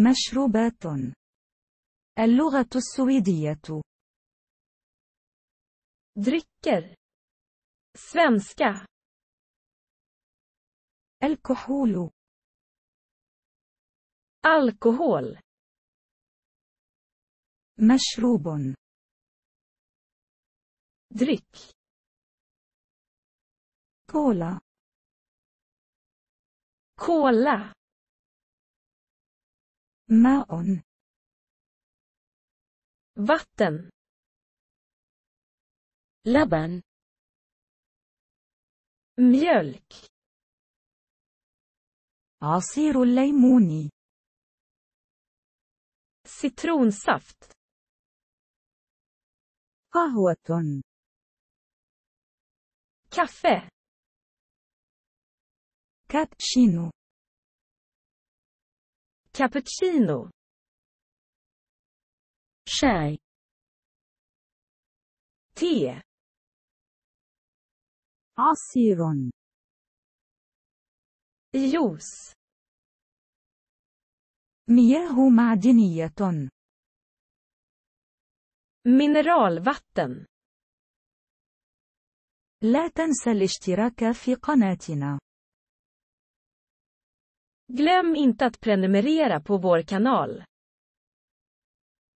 مشروبات اللغة السويدية دريكر سفنسكا الكحول الكحول مشروب دريك كولا كولا ماء vatten لبن mjölk عصير الليمون سترون سافت قهوة كافيه كابتشينو cappuccino شاي te عصير جوس مياه معدنية mineralvatten لا تنسى الاشتراك في قناتنا Glöm inte att prenumerera på vår kanal.